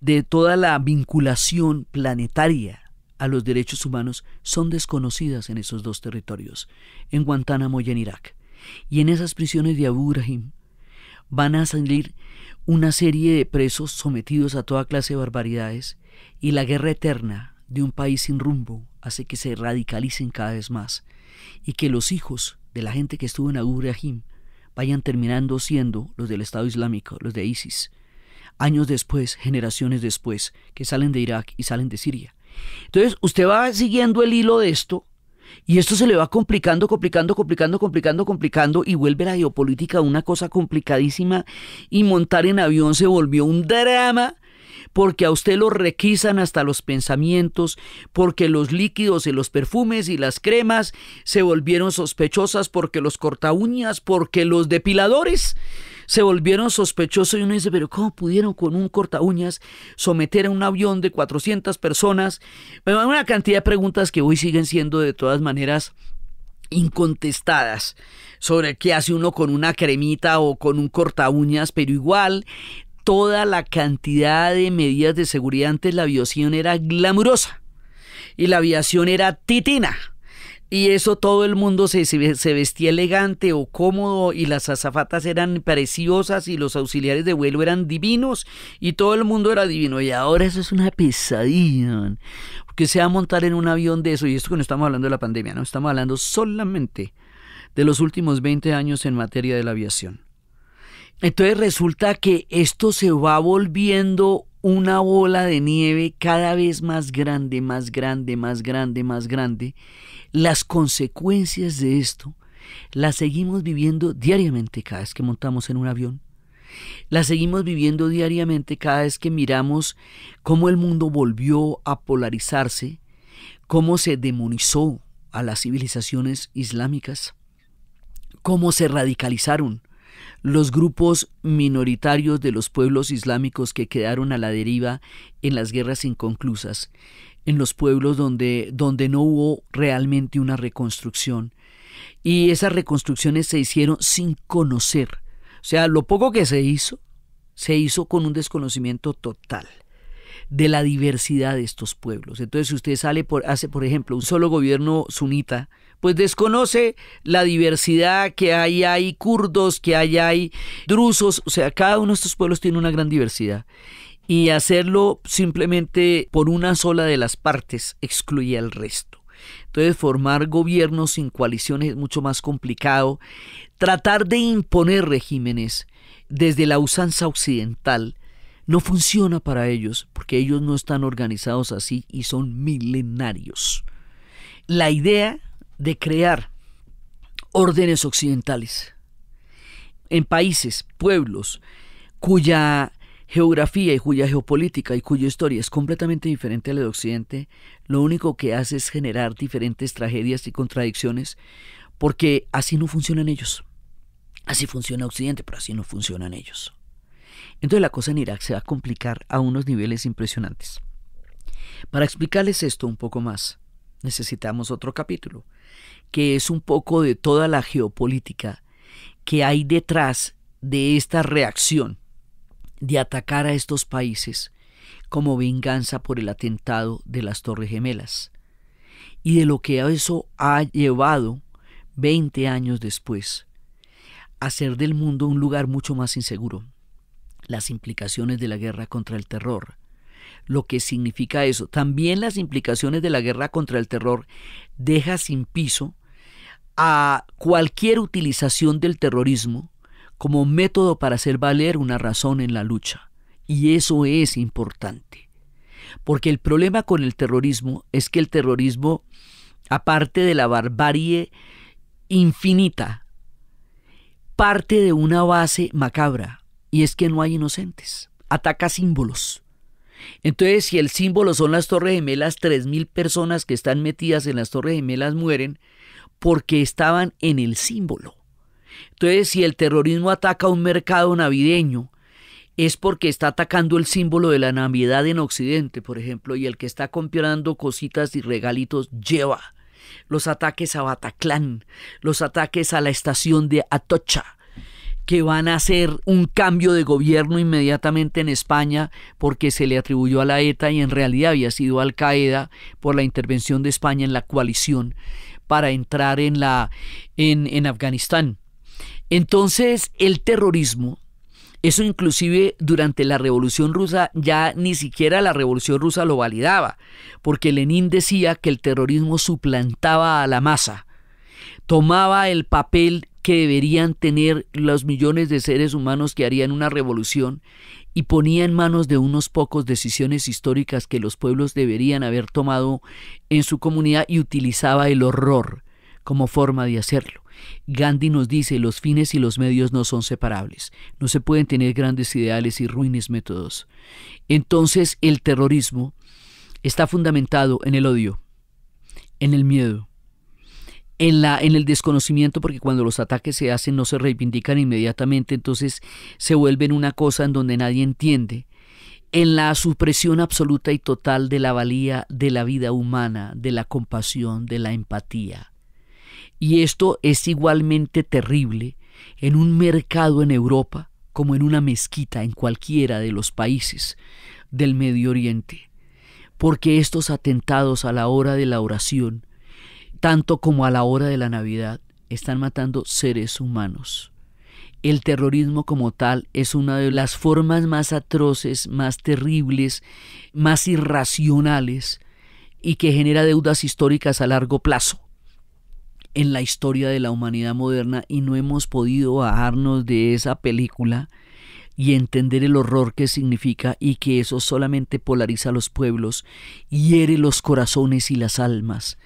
de toda la vinculación planetaria los derechos humanos son desconocidas en esos dos territorios, en Guantánamo y en Irak. Y en esas prisiones de Abu Ghraib van a salir una serie de presos sometidos a toda clase de barbaridades y la guerra eterna de un país sin rumbo hace que se radicalicen cada vez más y que los hijos de la gente que estuvo en Abu Ghraib vayan terminando siendo los del Estado Islámico, los de ISIS, años después, generaciones después, que salen de Irak y salen de Siria entonces, usted va siguiendo el hilo de esto y esto se le va complicando, complicando, complicando, complicando, complicando y vuelve la geopolítica una cosa complicadísima y montar en avión se volvió un drama porque a usted lo requisan hasta los pensamientos, porque los líquidos y los perfumes y las cremas se volvieron sospechosas, porque los cortaúñas, porque los depiladores se volvieron sospechosos y uno dice, pero ¿cómo pudieron con un corta uñas someter a un avión de 400 personas? Bueno, una cantidad de preguntas que hoy siguen siendo de todas maneras incontestadas sobre qué hace uno con una cremita o con un corta uñas, pero igual toda la cantidad de medidas de seguridad. Antes la aviación era glamurosa y la aviación era titina. Y eso todo el mundo se, vestía elegante o cómodo y las azafatas eran preciosas y los auxiliares de vuelo eran divinos y todo el mundo era divino. Y ahora eso es una pesadilla. Porque se montar en un avión de eso. Y esto que no estamos hablando de la pandemia, no estamos hablando solamente de los últimos 20 años en materia de la aviación. Entonces resulta que esto se va volviendo una bola de nieve cada vez más grande, más grande, más grande, más grande. Las consecuencias de esto las seguimos viviendo diariamente cada vez que montamos en un avión. Las seguimos viviendo diariamente cada vez que miramos cómo el mundo volvió a polarizarse, cómo se demonizó a las civilizaciones islámicas, cómo se radicalizaron, los grupos minoritarios de los pueblos islámicos que quedaron a la deriva en las guerras inconclusas, en los pueblos donde, donde no hubo realmente una reconstrucción. Y esas reconstrucciones se hicieron sin conocer. O sea, lo poco que se hizo, se hizo con un desconocimiento total de la diversidad de estos pueblos. Entonces, si usted sale por, hace, por ejemplo, un solo gobierno sunita pues desconoce la diversidad que hay, hay kurdos, que hay, hay drusos, o sea, cada uno de estos pueblos tiene una gran diversidad. Y hacerlo simplemente por una sola de las partes excluye al resto. Entonces formar gobiernos sin coaliciones es mucho más complicado. Tratar de imponer regímenes desde la usanza occidental no funciona para ellos porque ellos no están organizados así y son milenarios. La idea de crear órdenes occidentales en países, pueblos, cuya geografía y cuya geopolítica y cuya historia es completamente diferente a la de Occidente, lo único que hace es generar diferentes tragedias y contradicciones, porque así no funcionan ellos. Así funciona Occidente, pero así no funcionan ellos. Entonces la cosa en Irak se va a complicar a unos niveles impresionantes. Para explicarles esto un poco más, necesitamos otro capítulo, que es un poco de toda la geopolítica que hay detrás de esta reacción de atacar a estos países como venganza por el atentado de las Torres Gemelas y de lo que eso ha llevado 20 años después a hacer del mundo un lugar mucho más inseguro. Las implicaciones de la guerra contra el terror, lo que significa eso. También las implicaciones de la guerra contra el terror deja sin piso a cualquier utilización del terrorismo como método para hacer valer una razón en la lucha. Y eso es importante. Porque el problema con el terrorismo es que el terrorismo, aparte de la barbarie infinita, parte de una base macabra, y es que no hay inocentes. Ataca símbolos. Entonces, si el símbolo son las Torres Gemelas, 3.000 personas que están metidas en las Torres Gemelas mueren, porque estaban en el símbolo. Entonces, si el terrorismo ataca un mercado navideño, es porque está atacando el símbolo de la Navidad en Occidente, por ejemplo, y el que está comprando cositas y regalitos lleva los ataques a Bataclán, los ataques a la estación de Atocha, que van a hacer un cambio de gobierno inmediatamente en España porque se le atribuyó a la ETA y en realidad había sido Al Qaeda por la intervención de España en la coalición para entrar en, la, en, Afganistán. Entonces, el terrorismo eso inclusive durante la Revolución Rusa ya ni siquiera la Revolución Rusa lo validaba, porque Lenin decía que el terrorismo suplantaba a la masa, tomaba el papel que deberían tener los millones de seres humanos que harían una revolución y ponía en manos de unos pocos decisiones históricas que los pueblos deberían haber tomado en su comunidad y utilizaba el horror como forma de hacerlo. Gandhi nos dice los fines y los medios no son separables, no se pueden tener grandes ideales y ruines métodos. Entonces el terrorismo está fundamentado en el odio, en el miedo, en, la, en el desconocimiento, porque cuando los ataques se hacen no se reivindican inmediatamente, entonces se vuelven una cosa en donde nadie entiende, en la supresión absoluta y total de la valía de la vida humana, de la compasión, de la empatía. Y esto es igualmente terrible en un mercado en Europa como en una mezquita en cualquiera de los países del Medio Oriente, porque estos atentados a la hora de la oración tanto como a la hora de la Navidad, están matando seres humanos. El terrorismo como tal es una de las formas más atroces, más terribles, más irracionales y que genera deudas históricas a largo plazo en la historia de la humanidad moderna y no hemos podido bajarnos de esa película y entender el horror que significa y que eso solamente polariza a los pueblos, hiere los corazones y las almas,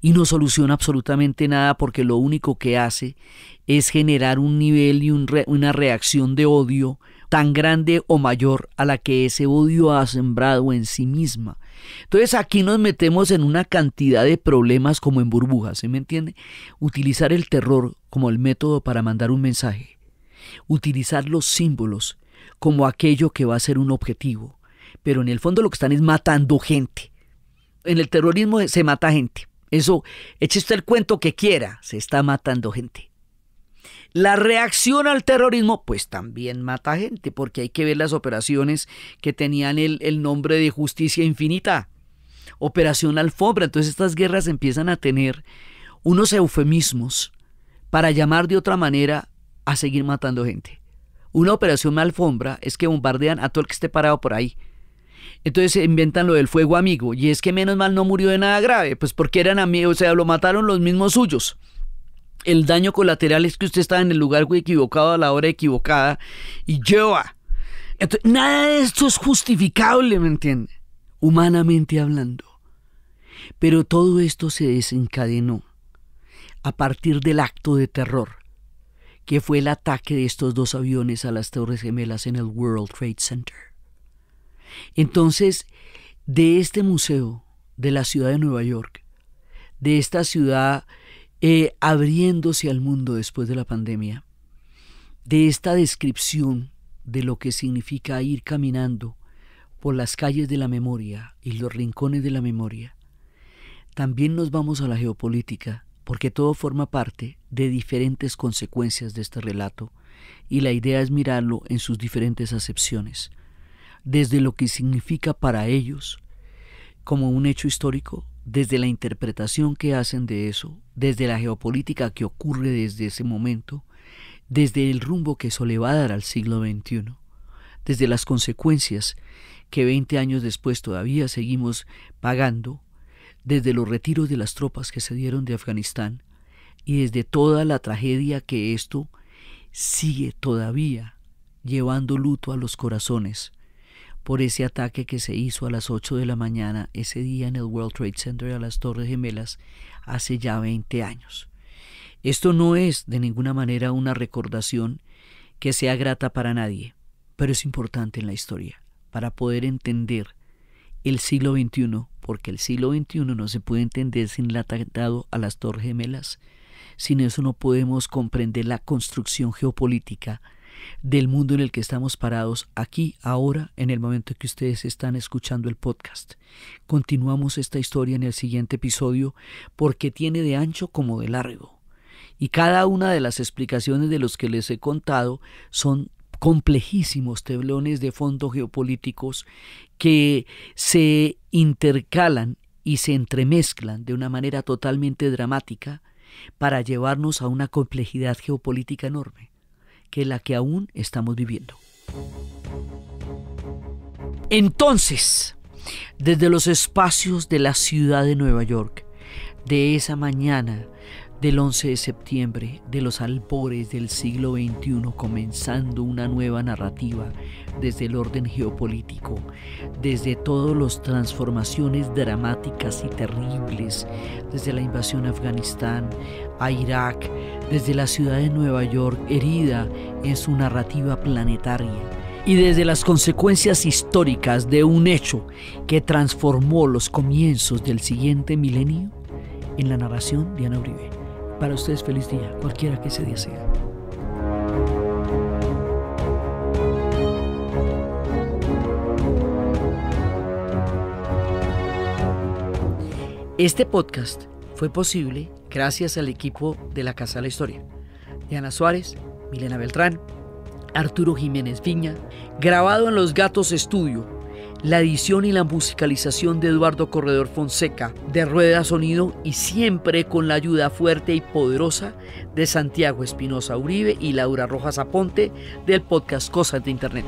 y no soluciona absolutamente nada porque lo único que hace es generar un nivel y una reacción de odio tan grande o mayor a la que ese odio ha sembrado en sí misma. Entonces aquí nos metemos en una cantidad de problemas como en burbujas, ¿se me entiende? Utilizar el terror como el método para mandar un mensaje utilizar los símbolos como aquello que va a ser un objetivo. Pero en el fondo lo que están es matando gente. En el terrorismo se mata gente. Eso, eche usted el cuento que quiera, se está matando gente. La reacción al terrorismo, pues también mata gente, porque hay que ver las operaciones que tenían el, el nombre de justicia infinita. Operación Alfombra. Entonces estas guerras empiezan a tener unos eufemismos para llamar de otra manera a seguir matando gente. Una operación de alfombra es que bombardean a todo el que esté parado por ahí. Entonces se inventan lo del fuego amigo. Y es que menos mal no murió de nada grave, pues porque eran amigos, o sea, lo mataron los mismos suyos. El daño colateral es que usted estaba en el lugar equivocado a la hora equivocada y lleva. nada de esto es justificable, ¿me entiende? Humanamente hablando. Pero todo esto se desencadenó a partir del acto de terror que fue el ataque de estos dos aviones a las Torres Gemelas en el World Trade Center. Entonces, de este museo, de la ciudad de Nueva York, de esta ciudad eh, abriéndose al mundo después de la pandemia, de esta descripción de lo que significa ir caminando por las calles de la memoria y los rincones de la memoria, también nos vamos a la geopolítica, porque todo forma parte de diferentes consecuencias de este relato y la idea es mirarlo en sus diferentes acepciones, desde lo que significa para ellos como un hecho histórico, desde la interpretación que hacen de eso, desde la geopolítica que ocurre desde ese momento, desde el rumbo que eso le va a dar al siglo XXI, desde las consecuencias que 20 años después todavía seguimos pagando, desde los retiros de las tropas que se dieron de Afganistán, y desde toda la tragedia que esto sigue todavía llevando luto a los corazones por ese ataque que se hizo a las 8 de la mañana ese día en el World Trade Center a las Torres Gemelas hace ya 20 años. Esto no es de ninguna manera una recordación que sea grata para nadie, pero es importante en la historia para poder entender el siglo XXI, porque el siglo XXI no se puede entender sin el atentado a las Torres Gemelas, sin eso no podemos comprender la construcción geopolítica del mundo en el que estamos parados aquí, ahora, en el momento que ustedes están escuchando el podcast. Continuamos esta historia en el siguiente episodio porque tiene de ancho como de largo. Y cada una de las explicaciones de los que les he contado son complejísimos tablones de fondo geopolíticos que se intercalan y se entremezclan de una manera totalmente dramática para llevarnos a una complejidad geopolítica enorme, que es la que aún estamos viviendo. Entonces, desde los espacios de la ciudad de Nueva York, de esa mañana del 11 de septiembre, de los albores del siglo XXI, comenzando una nueva narrativa desde el orden geopolítico, desde todas las transformaciones dramáticas y terribles, desde la invasión a Afganistán, a Irak, desde la ciudad de Nueva York herida en su narrativa planetaria y desde las consecuencias históricas de un hecho que transformó los comienzos del siguiente milenio en la narración de Ana Uribe. Para ustedes feliz día, cualquiera que ese día sea. Este podcast fue posible gracias al equipo de la Casa de la Historia. Diana Suárez, Milena Beltrán, Arturo Jiménez Viña, grabado en Los Gatos Estudio, la edición y la musicalización de Eduardo Corredor Fonseca, de Rueda Sonido y siempre con la ayuda fuerte y poderosa de Santiago Espinosa Uribe y Laura Rojas Aponte del podcast Cosas de Internet.